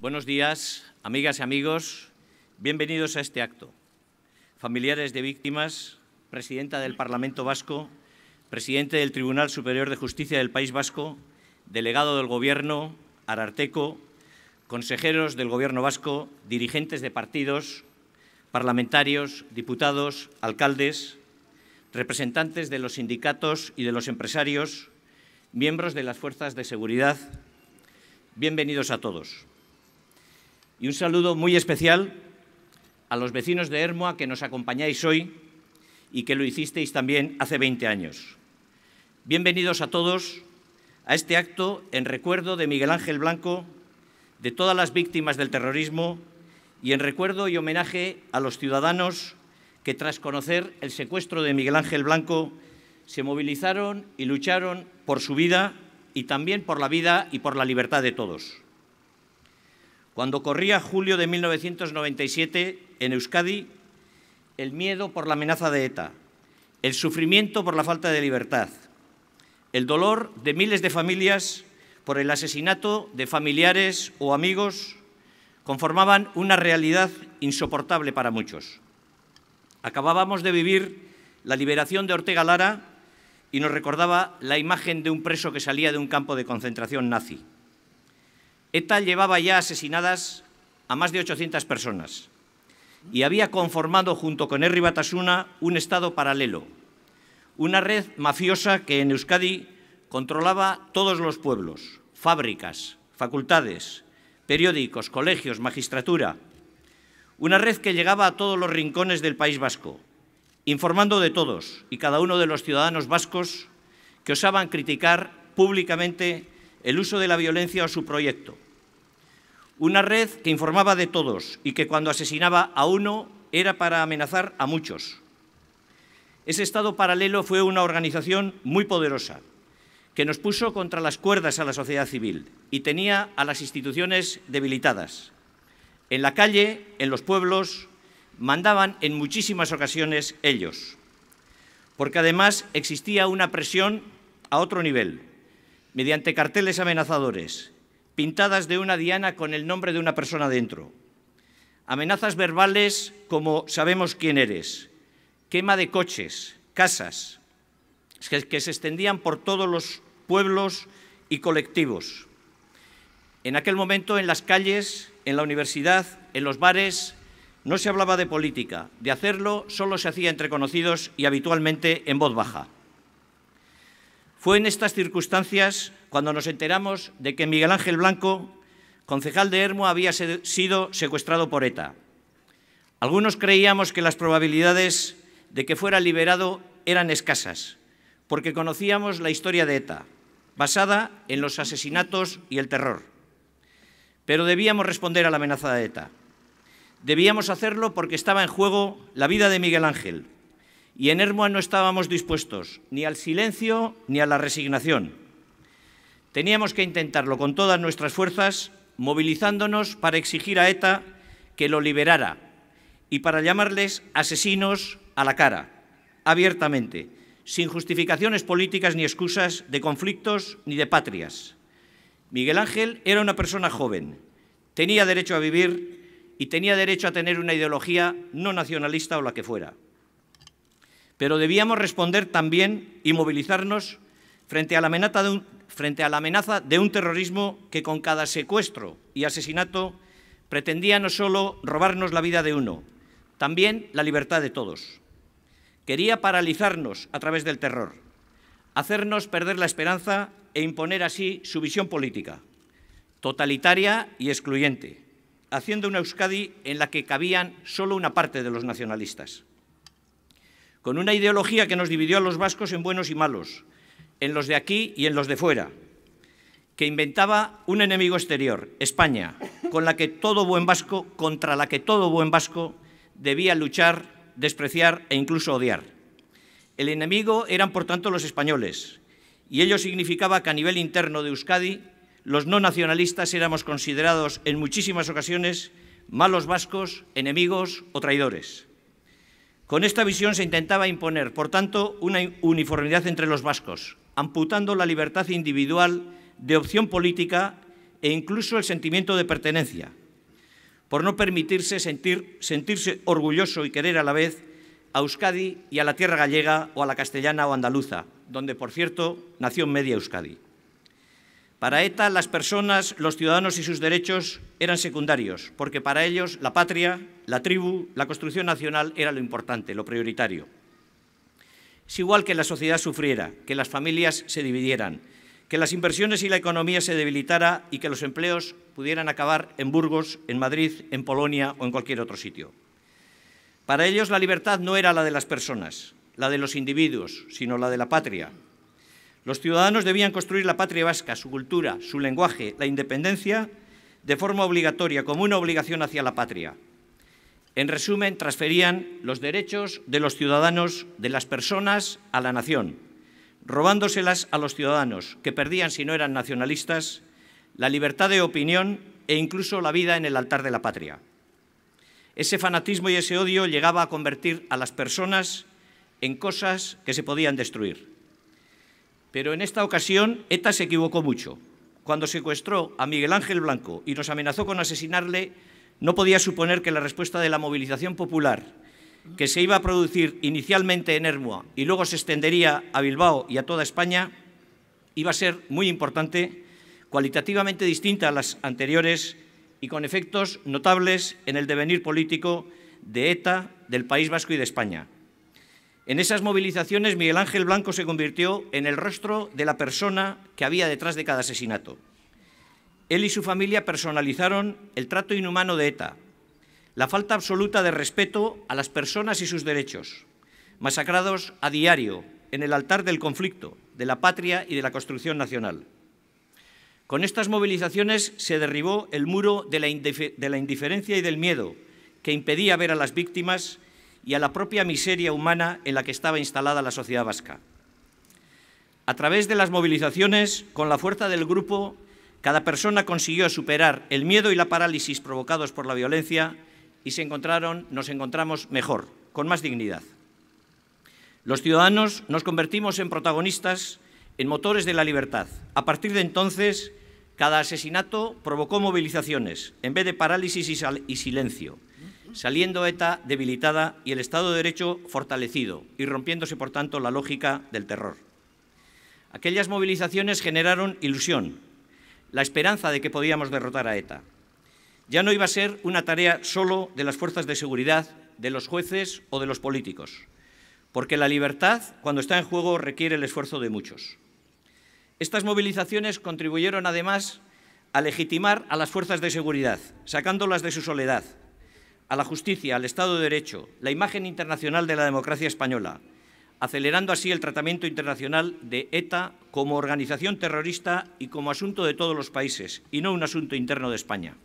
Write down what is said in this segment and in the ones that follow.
Buenos días, amigas y amigos. Bienvenidos a este acto. Familiares de víctimas, presidenta del Parlamento Vasco, presidente del Tribunal Superior de Justicia del País Vasco, delegado del Gobierno, Ararteco, consejeros del Gobierno Vasco, dirigentes de partidos, parlamentarios, diputados, alcaldes, representantes de los sindicatos y de los empresarios, miembros de las fuerzas de seguridad. Bienvenidos a todos y un saludo muy especial a los vecinos de Hermoa que nos acompañáis hoy y que lo hicisteis también hace 20 años. Bienvenidos a todos a este acto en recuerdo de Miguel Ángel Blanco, de todas las víctimas del terrorismo y en recuerdo y homenaje a los ciudadanos que tras conocer el secuestro de Miguel Ángel Blanco se movilizaron y lucharon por su vida y también por la vida y por la libertad de todos. Cuando corría julio de 1997 en Euskadi, el miedo por la amenaza de ETA, el sufrimiento por la falta de libertad, el dolor de miles de familias por el asesinato de familiares o amigos conformaban una realidad insoportable para muchos. Acabábamos de vivir la liberación de Ortega Lara y nos recordaba la imagen de un preso que salía de un campo de concentración nazi. ETA llevaba ya asesinadas a más de 800 personas y había conformado junto con Erri Batasuna un Estado paralelo, una red mafiosa que en Euskadi controlaba todos los pueblos, fábricas, facultades, periódicos, colegios, magistratura. Una red que llegaba a todos los rincones del País Vasco, informando de todos y cada uno de los ciudadanos vascos que osaban criticar públicamente el uso de la violencia o su proyecto. Una red que informaba de todos y que cuando asesinaba a uno era para amenazar a muchos. Ese Estado paralelo fue una organización muy poderosa que nos puso contra las cuerdas a la sociedad civil y tenía a las instituciones debilitadas. En la calle, en los pueblos, mandaban en muchísimas ocasiones ellos, porque además existía una presión a otro nivel, mediante carteles amenazadores, pintadas de una diana con el nombre de una persona dentro, amenazas verbales como sabemos quién eres, quema de coches, casas, que se extendían por todos los pueblos y colectivos. En aquel momento, en las calles, en la universidad, en los bares, no se hablaba de política. De hacerlo solo se hacía entre conocidos y habitualmente en voz baja. Fue en estas circunstancias cuando nos enteramos de que Miguel Ángel Blanco, concejal de Hermo, había sido secuestrado por ETA. Algunos creíamos que las probabilidades de que fuera liberado eran escasas, porque conocíamos la historia de ETA, basada en los asesinatos y el terror. Pero debíamos responder a la amenaza de ETA. Debíamos hacerlo porque estaba en juego la vida de Miguel Ángel, y en Hermoa no estábamos dispuestos ni al silencio ni a la resignación. Teníamos que intentarlo con todas nuestras fuerzas, movilizándonos para exigir a ETA que lo liberara y para llamarles asesinos a la cara, abiertamente, sin justificaciones políticas ni excusas de conflictos ni de patrias. Miguel Ángel era una persona joven, tenía derecho a vivir y tenía derecho a tener una ideología no nacionalista o la que fuera. Pero debíamos responder también y movilizarnos frente a la amenaza de un, terrorismo que con cada secuestro y asesinato pretendía no solo robarnos la vida de uno, también la libertad de todos. Quería paralizarnos a través del terror, hacernos perder la esperanza e imponer así su visión política, totalitaria y excluyente, haciendo una Euskadi en la que cabían solo una parte de los nacionalistas con una ideología que nos dividió a los vascos en buenos y malos, en los de aquí y en los de fuera, que inventaba un enemigo exterior, España, con la que todo buen vasco, contra la que todo buen vasco debía luchar, despreciar e incluso odiar. El enemigo eran, por tanto, los españoles, y ello significaba que a nivel interno de Euskadi los no nacionalistas éramos considerados en muchísimas ocasiones malos vascos, enemigos o traidores. Con esta visión se intentaba imponer, por tanto, una uniformidad entre los vascos, amputando la libertad individual de opción política e incluso el sentimiento de pertenencia, por no permitirse sentir, sentirse orgulloso y querer a la vez a Euskadi y a la tierra gallega o a la castellana o andaluza, donde, por cierto, nació media Euskadi. Para ETA las personas, los ciudadanos y sus derechos eran secundarios, porque para ellos la patria, la tribu, la construcción nacional era lo importante, lo prioritario. Es igual que la sociedad sufriera, que las familias se dividieran, que las inversiones y la economía se debilitara y que los empleos pudieran acabar en Burgos, en Madrid, en Polonia o en cualquier otro sitio. Para ellos la libertad no era la de las personas, la de los individuos, sino la de la patria, los ciudadanos debían construir la patria vasca, su cultura, su lenguaje, la independencia, de forma obligatoria, como una obligación hacia la patria. En resumen, transferían los derechos de los ciudadanos, de las personas, a la nación, robándoselas a los ciudadanos, que perdían, si no eran nacionalistas, la libertad de opinión e incluso la vida en el altar de la patria. Ese fanatismo y ese odio llegaba a convertir a las personas en cosas que se podían destruir. Pero en esta ocasión ETA se equivocó mucho. Cuando secuestró a Miguel Ángel Blanco y nos amenazó con asesinarle, no podía suponer que la respuesta de la movilización popular, que se iba a producir inicialmente en Hermua y luego se extendería a Bilbao y a toda España, iba a ser muy importante, cualitativamente distinta a las anteriores y con efectos notables en el devenir político de ETA, del País Vasco y de España. En esas movilizaciones Miguel Ángel Blanco se convirtió en el rostro de la persona que había detrás de cada asesinato. Él y su familia personalizaron el trato inhumano de ETA, la falta absoluta de respeto a las personas y sus derechos, masacrados a diario en el altar del conflicto, de la patria y de la construcción nacional. Con estas movilizaciones se derribó el muro de la, indiferencia y del miedo que impedía ver a las víctimas y a la propia miseria humana en la que estaba instalada la sociedad vasca. A través de las movilizaciones, con la fuerza del grupo, cada persona consiguió superar el miedo y la parálisis provocados por la violencia y se encontraron, nos encontramos mejor, con más dignidad. Los ciudadanos nos convertimos en protagonistas, en motores de la libertad. A partir de entonces, cada asesinato provocó movilizaciones, en vez de parálisis y, y silencio saliendo ETA debilitada y el Estado de Derecho fortalecido y rompiéndose, por tanto, la lógica del terror. Aquellas movilizaciones generaron ilusión, la esperanza de que podíamos derrotar a ETA. Ya no iba a ser una tarea solo de las fuerzas de seguridad, de los jueces o de los políticos, porque la libertad, cuando está en juego, requiere el esfuerzo de muchos. Estas movilizaciones contribuyeron, además, a legitimar a las fuerzas de seguridad, sacándolas de su soledad, a la justicia, al Estado de Derecho, la imagen internacional de la democracia española, acelerando así el tratamiento internacional de ETA como organización terrorista y como asunto de todos los países, y no un asunto interno de España.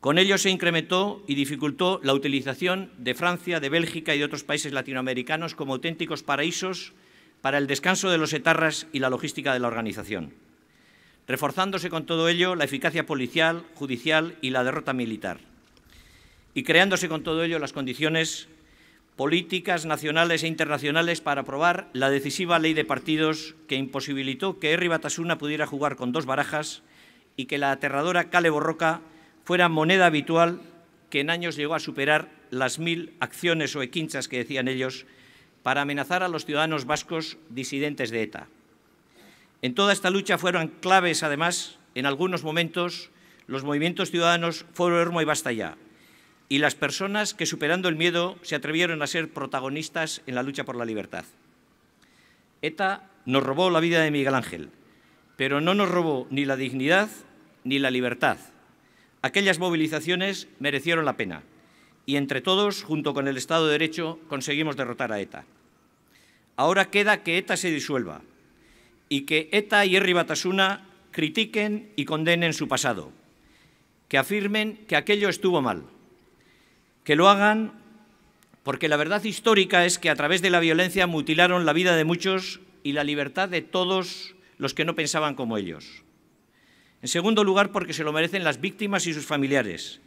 Con ello se incrementó y dificultó la utilización de Francia, de Bélgica y de otros países latinoamericanos como auténticos paraísos para el descanso de los etarras y la logística de la organización, reforzándose con todo ello la eficacia policial, judicial y la derrota militar y creándose con todo ello las condiciones políticas nacionales e internacionales para aprobar la decisiva ley de partidos que imposibilitó que Herri Batasuna pudiera jugar con dos barajas y que la aterradora Cale Borroca fuera moneda habitual que en años llegó a superar las mil acciones o equinchas que decían ellos para amenazar a los ciudadanos vascos disidentes de ETA. En toda esta lucha fueron claves, además, en algunos momentos, los movimientos ciudadanos Foro Hermo y Basta Ya, y las personas que superando el miedo se atrevieron a ser protagonistas en la lucha por la libertad. ETA nos robó la vida de Miguel Ángel, pero no nos robó ni la dignidad ni la libertad. Aquellas movilizaciones merecieron la pena y entre todos, junto con el Estado de Derecho, conseguimos derrotar a ETA. Ahora queda que ETA se disuelva y que ETA y Erri Batasuna critiquen y condenen su pasado, que afirmen que aquello estuvo mal, que lo hagan porque la verdad histórica es que a través de la violencia mutilaron la vida de muchos y la libertad de todos los que no pensaban como ellos. En segundo lugar, porque se lo merecen las víctimas y sus familiares,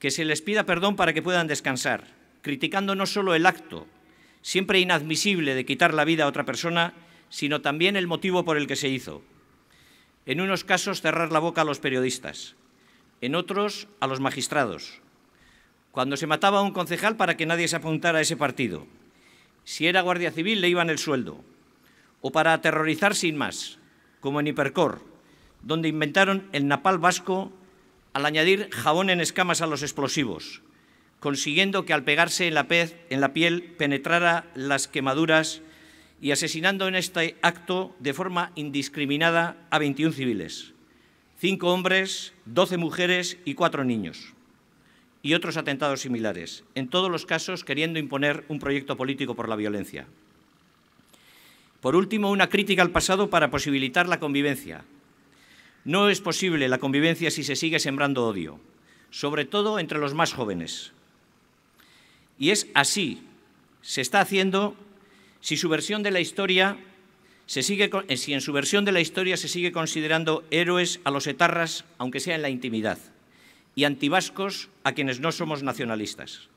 que se les pida perdón para que puedan descansar, criticando no solo el acto, siempre inadmisible, de quitar la vida a otra persona, sino también el motivo por el que se hizo. En unos casos cerrar la boca a los periodistas, en otros a los magistrados, cuando se mataba a un concejal para que nadie se apuntara a ese partido. Si era guardia civil, le iban el sueldo. O para aterrorizar sin más, como en Hipercor, donde inventaron el napal vasco al añadir jabón en escamas a los explosivos, consiguiendo que al pegarse en la, piel penetrara las quemaduras y asesinando en este acto de forma indiscriminada a 21 civiles, cinco hombres, 12 mujeres y cuatro niños y otros atentados similares, en todos los casos queriendo imponer un proyecto político por la violencia. Por último, una crítica al pasado para posibilitar la convivencia. No es posible la convivencia si se sigue sembrando odio, sobre todo entre los más jóvenes. Y es así, se está haciendo si su versión de la historia se sigue, eh, si en su versión de la historia se sigue considerando héroes a los etarras, aunque sea en la intimidad y antivascos a quienes no somos nacionalistas.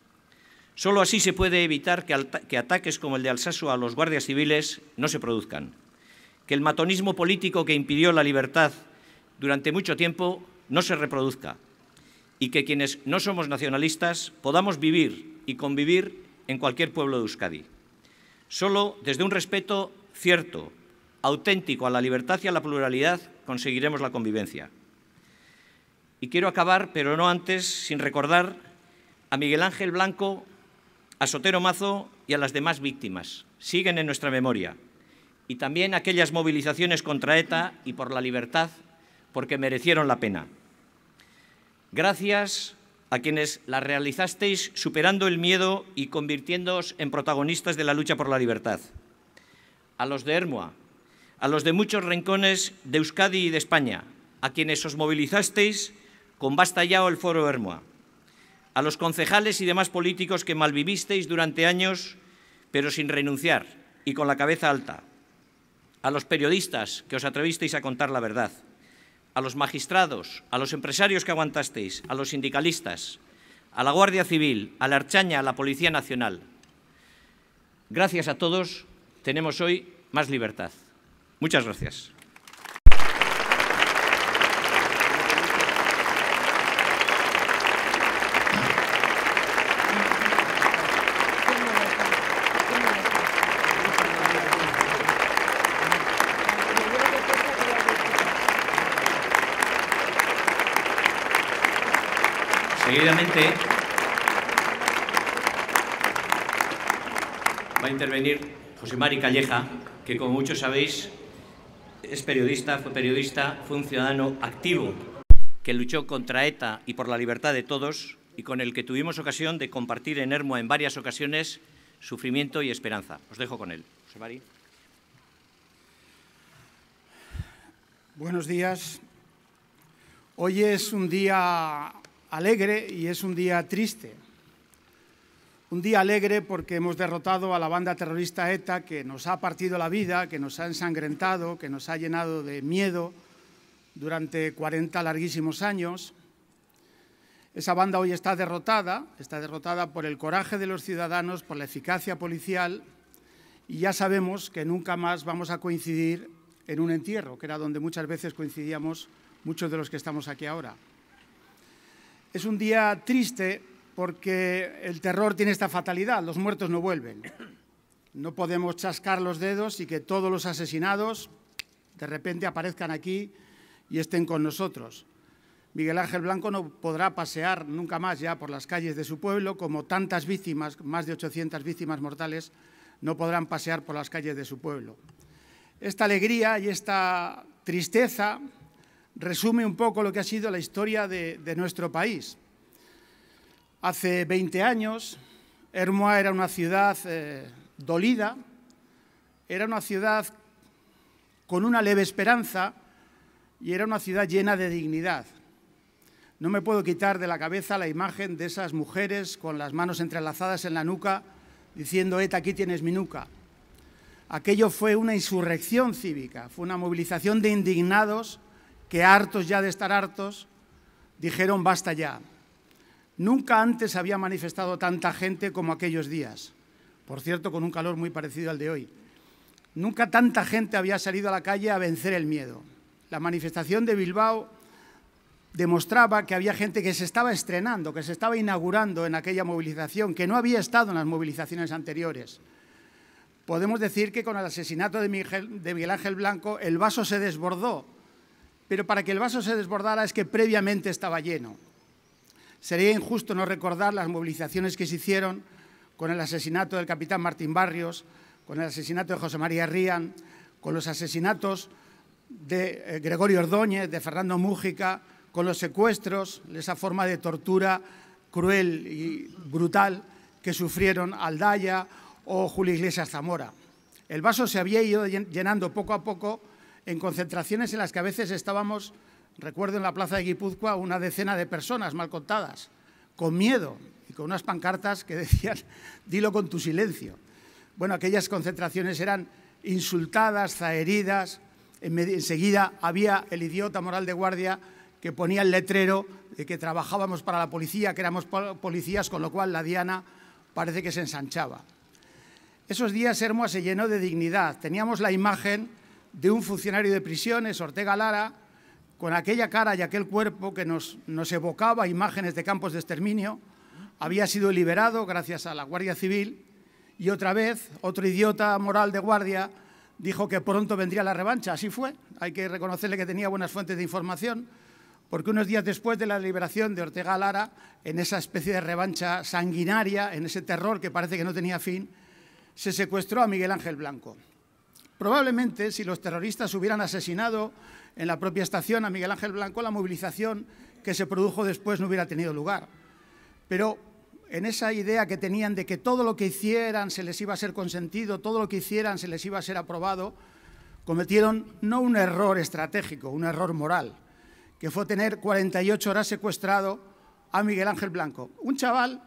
Solo así se puede evitar que, ataques como el de Alsaso a los guardias civiles no se produzcan, que el matonismo político que impidió la libertad durante mucho tiempo no se reproduzca y que quienes no somos nacionalistas podamos vivir y convivir en cualquier pueblo de Euskadi. Solo desde un respeto cierto, auténtico a la libertad y a la pluralidad conseguiremos la convivencia. Y quiero acabar, pero no antes, sin recordar a Miguel Ángel Blanco, a Sotero Mazo y a las demás víctimas. Siguen en nuestra memoria. Y también aquellas movilizaciones contra ETA y por la libertad, porque merecieron la pena. Gracias a quienes la realizasteis superando el miedo y convirtiéndoos en protagonistas de la lucha por la libertad. A los de Hermoa, a los de muchos rincones de Euskadi y de España, a quienes os movilizasteis con basta ya o el foro Hermoa, A los concejales y demás políticos que malvivisteis durante años, pero sin renunciar y con la cabeza alta. A los periodistas que os atrevisteis a contar la verdad. A los magistrados, a los empresarios que aguantasteis, a los sindicalistas, a la Guardia Civil, a la Archaña, a la Policía Nacional. Gracias a todos tenemos hoy más libertad. Muchas gracias. Seguidamente va a intervenir José Mari Calleja, que como muchos sabéis es periodista, fue periodista, fue un ciudadano activo que luchó contra ETA y por la libertad de todos y con el que tuvimos ocasión de compartir en Hermo en varias ocasiones sufrimiento y esperanza. Os dejo con él. José Mari. Buenos días. Hoy es un día alegre y es un día triste. Un día alegre porque hemos derrotado a la banda terrorista ETA que nos ha partido la vida, que nos ha ensangrentado, que nos ha llenado de miedo durante 40 larguísimos años. Esa banda hoy está derrotada, está derrotada por el coraje de los ciudadanos, por la eficacia policial y ya sabemos que nunca más vamos a coincidir en un entierro, que era donde muchas veces coincidíamos muchos de los que estamos aquí ahora. Es un día triste porque el terror tiene esta fatalidad, los muertos no vuelven. No podemos chascar los dedos y que todos los asesinados de repente aparezcan aquí y estén con nosotros. Miguel Ángel Blanco no podrá pasear nunca más ya por las calles de su pueblo, como tantas víctimas, más de 800 víctimas mortales, no podrán pasear por las calles de su pueblo. Esta alegría y esta tristeza resume un poco lo que ha sido la historia de, nuestro país. Hace 20 años, Hermoa era una ciudad eh, dolida, era una ciudad con una leve esperanza y era una ciudad llena de dignidad. No me puedo quitar de la cabeza la imagen de esas mujeres con las manos entrelazadas en la nuca diciendo, Eta, aquí tienes mi nuca. Aquello fue una insurrección cívica, fue una movilización de indignados que hartos ya de estar hartos, dijeron basta ya. Nunca antes había manifestado tanta gente como aquellos días, por cierto, con un calor muy parecido al de hoy. Nunca tanta gente había salido a la calle a vencer el miedo. La manifestación de Bilbao demostraba que había gente que se estaba estrenando, que se estaba inaugurando en aquella movilización, que no había estado en las movilizaciones anteriores. Podemos decir que con el asesinato de Miguel Ángel Blanco el vaso se desbordó pero para que el vaso se desbordara es que previamente estaba lleno. Sería injusto no recordar las movilizaciones que se hicieron con el asesinato del capitán Martín Barrios, con el asesinato de José María Rían, con los asesinatos de eh, Gregorio Ordóñez, de Fernando Mújica, con los secuestros, esa forma de tortura cruel y brutal que sufrieron Aldaya o Julio Iglesias Zamora. El vaso se había ido llenando poco a poco en concentraciones en las que a veces estábamos, recuerdo en la plaza de Guipúzcoa, una decena de personas mal contadas, con miedo y con unas pancartas que decían, dilo con tu silencio. Bueno, aquellas concentraciones eran insultadas, zaheridas, enseguida había el idiota moral de guardia que ponía el letrero de que trabajábamos para la policía, que éramos policías, con lo cual la diana parece que se ensanchaba. Esos días Hermoa se llenó de dignidad. Teníamos la imagen de un funcionario de prisiones, Ortega Lara, con aquella cara y aquel cuerpo que nos, evocaba imágenes de campos de exterminio, había sido liberado gracias a la Guardia Civil y otra vez otro idiota moral de guardia dijo que pronto vendría la revancha. Así fue. Hay que reconocerle que tenía buenas fuentes de información, porque unos días después de la liberación de Ortega Lara, en esa especie de revancha sanguinaria, en ese terror que parece que no tenía fin, se secuestró a Miguel Ángel Blanco. Probablemente, si los terroristas hubieran asesinado en la propia estación a Miguel Ángel Blanco, la movilización que se produjo después no hubiera tenido lugar. Pero en esa idea que tenían de que todo lo que hicieran se les iba a ser consentido, todo lo que hicieran se les iba a ser aprobado, cometieron no un error estratégico, un error moral, que fue tener 48 horas secuestrado a Miguel Ángel Blanco, un chaval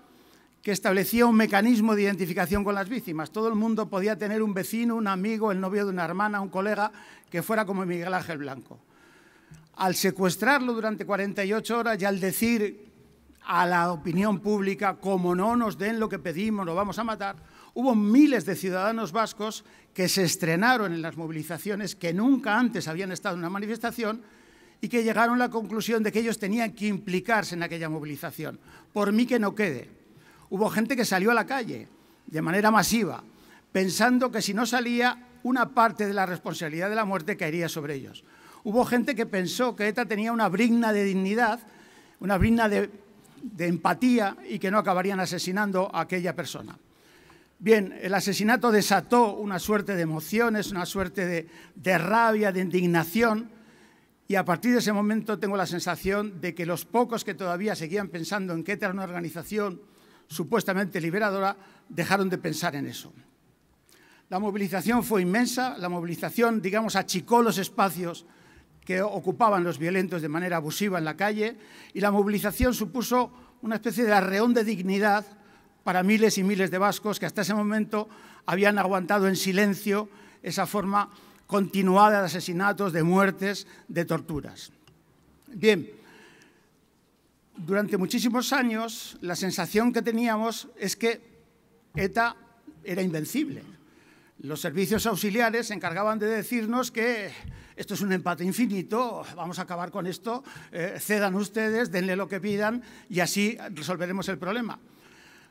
que establecía un mecanismo de identificación con las víctimas. Todo el mundo podía tener un vecino, un amigo, el novio de una hermana, un colega, que fuera como Miguel Ángel Blanco. Al secuestrarlo durante 48 horas y al decir a la opinión pública, como no nos den lo que pedimos, lo vamos a matar, hubo miles de ciudadanos vascos que se estrenaron en las movilizaciones, que nunca antes habían estado en una manifestación, y que llegaron a la conclusión de que ellos tenían que implicarse en aquella movilización. Por mí que no quede. Hubo gente que salió a la calle de manera masiva, pensando que si no salía, una parte de la responsabilidad de la muerte caería sobre ellos. Hubo gente que pensó que ETA tenía una brigna de dignidad, una brigna de, empatía y que no acabarían asesinando a aquella persona. Bien, el asesinato desató una suerte de emociones, una suerte de, de, rabia, de indignación, y a partir de ese momento tengo la sensación de que los pocos que todavía seguían pensando en que ETA era una organización supuestamente liberadora, dejaron de pensar en eso. La movilización fue inmensa, la movilización, digamos, achicó los espacios que ocupaban los violentos de manera abusiva en la calle y la movilización supuso una especie de arreón de dignidad para miles y miles de vascos que hasta ese momento habían aguantado en silencio esa forma continuada de asesinatos, de muertes, de torturas. Bien, durante muchísimos años la sensación que teníamos es que ETA era invencible. Los servicios auxiliares se encargaban de decirnos que esto es un empate infinito, vamos a acabar con esto, eh, cedan ustedes, denle lo que pidan y así resolveremos el problema.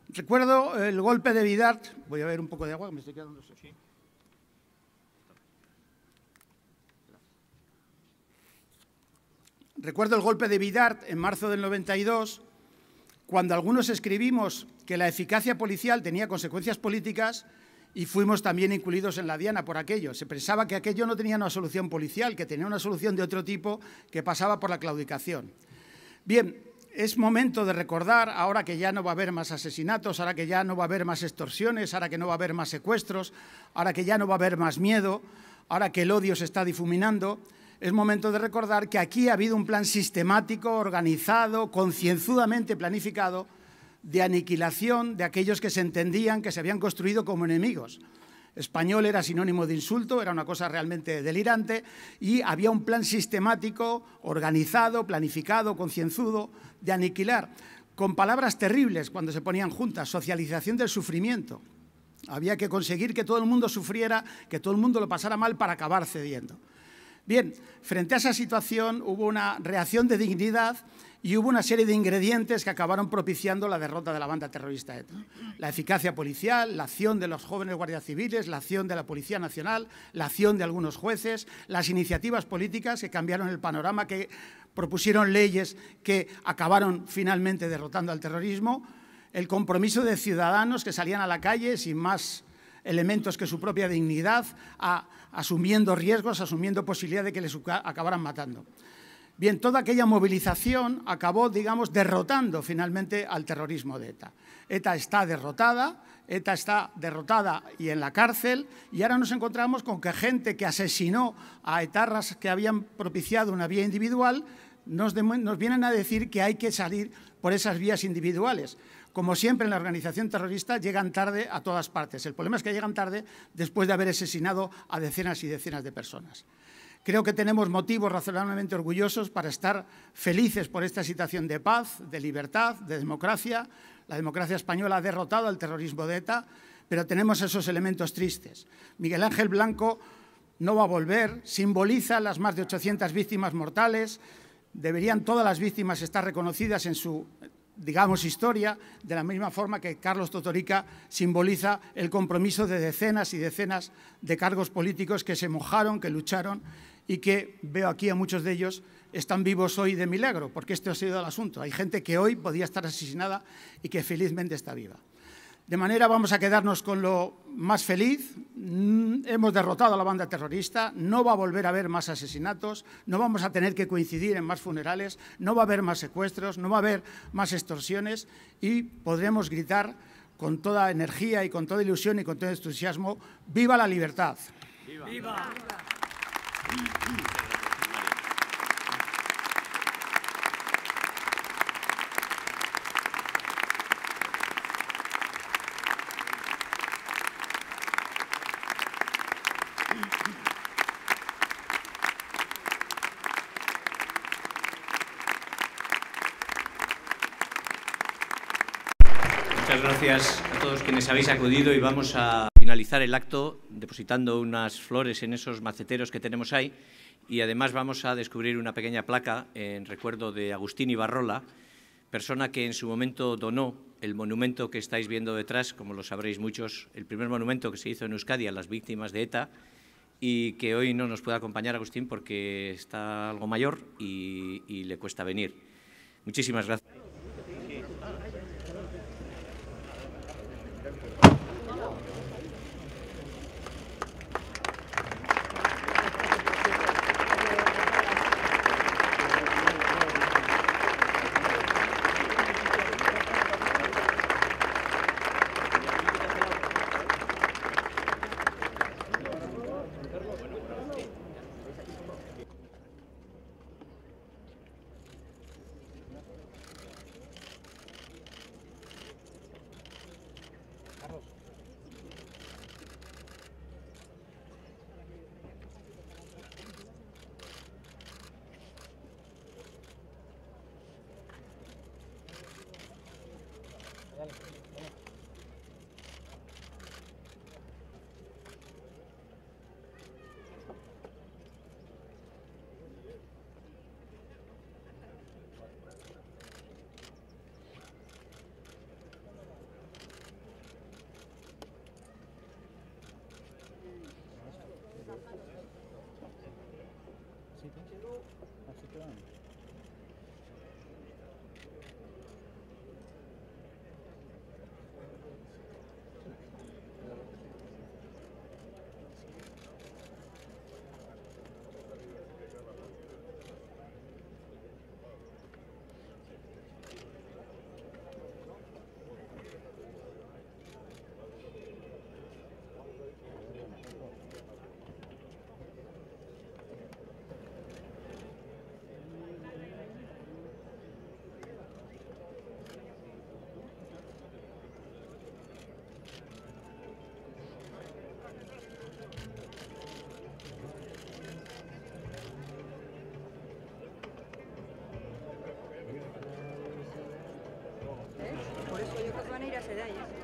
Recuerdo el golpe de Vidart, voy a ver un poco de agua, que me estoy quedando... Recuerdo el golpe de Vidart en marzo del 92, cuando algunos escribimos que la eficacia policial tenía consecuencias políticas y fuimos también incluidos en la diana por aquello. Se pensaba que aquello no tenía una solución policial, que tenía una solución de otro tipo que pasaba por la claudicación. Bien, es momento de recordar, ahora que ya no va a haber más asesinatos, ahora que ya no va a haber más extorsiones, ahora que no va a haber más secuestros, ahora que ya no va a haber más miedo, ahora que el odio se está difuminando, es momento de recordar que aquí ha habido un plan sistemático, organizado, concienzudamente planificado de aniquilación de aquellos que se entendían que se habían construido como enemigos. Español era sinónimo de insulto, era una cosa realmente delirante y había un plan sistemático, organizado, planificado, concienzudo de aniquilar, con palabras terribles cuando se ponían juntas, socialización del sufrimiento. Había que conseguir que todo el mundo sufriera, que todo el mundo lo pasara mal para acabar cediendo. Bien, frente a esa situación hubo una reacción de dignidad y hubo una serie de ingredientes que acabaron propiciando la derrota de la banda terrorista ETA. La eficacia policial, la acción de los jóvenes guardias civiles, la acción de la Policía Nacional, la acción de algunos jueces, las iniciativas políticas que cambiaron el panorama, que propusieron leyes que acabaron finalmente derrotando al terrorismo, el compromiso de ciudadanos que salían a la calle sin más elementos que su propia dignidad a asumiendo riesgos, asumiendo posibilidad de que les acabaran matando. Bien, toda aquella movilización acabó, digamos, derrotando finalmente al terrorismo de ETA. ETA está derrotada, ETA está derrotada y en la cárcel, y ahora nos encontramos con que gente que asesinó a etarras que habían propiciado una vía individual, nos, nos vienen a decir que hay que salir por esas vías individuales. Como siempre en la organización terrorista llegan tarde a todas partes. El problema es que llegan tarde después de haber asesinado a decenas y decenas de personas. Creo que tenemos motivos razonablemente orgullosos para estar felices por esta situación de paz, de libertad, de democracia. La democracia española ha derrotado al terrorismo de ETA, pero tenemos esos elementos tristes. Miguel Ángel Blanco no va a volver, simboliza las más de 800 víctimas mortales, deberían todas las víctimas estar reconocidas en su digamos, historia, de la misma forma que Carlos Totorica simboliza el compromiso de decenas y decenas de cargos políticos que se mojaron, que lucharon y que veo aquí a muchos de ellos están vivos hoy de milagro, porque esto ha sido el asunto. Hay gente que hoy podía estar asesinada y que felizmente está viva. De manera vamos a quedarnos con lo más feliz. Mm, hemos derrotado a la banda terrorista, no va a volver a haber más asesinatos, no vamos a tener que coincidir en más funerales, no va a haber más secuestros, no va a haber más extorsiones y podremos gritar con toda energía y con toda ilusión y con todo entusiasmo, ¡viva la libertad! ¡Viva! Muchas gracias a todos quienes habéis acudido y vamos a finalizar el acto depositando unas flores en esos maceteros que tenemos ahí y además vamos a descubrir una pequeña placa en recuerdo de Agustín Ibarrola, persona que en su momento donó el monumento que estáis viendo detrás, como lo sabréis muchos, el primer monumento que se hizo en Euskadi a las víctimas de ETA y que hoy no nos pueda acompañar Agustín porque está algo mayor y, y le cuesta venir. Muchísimas gracias. Mira se ir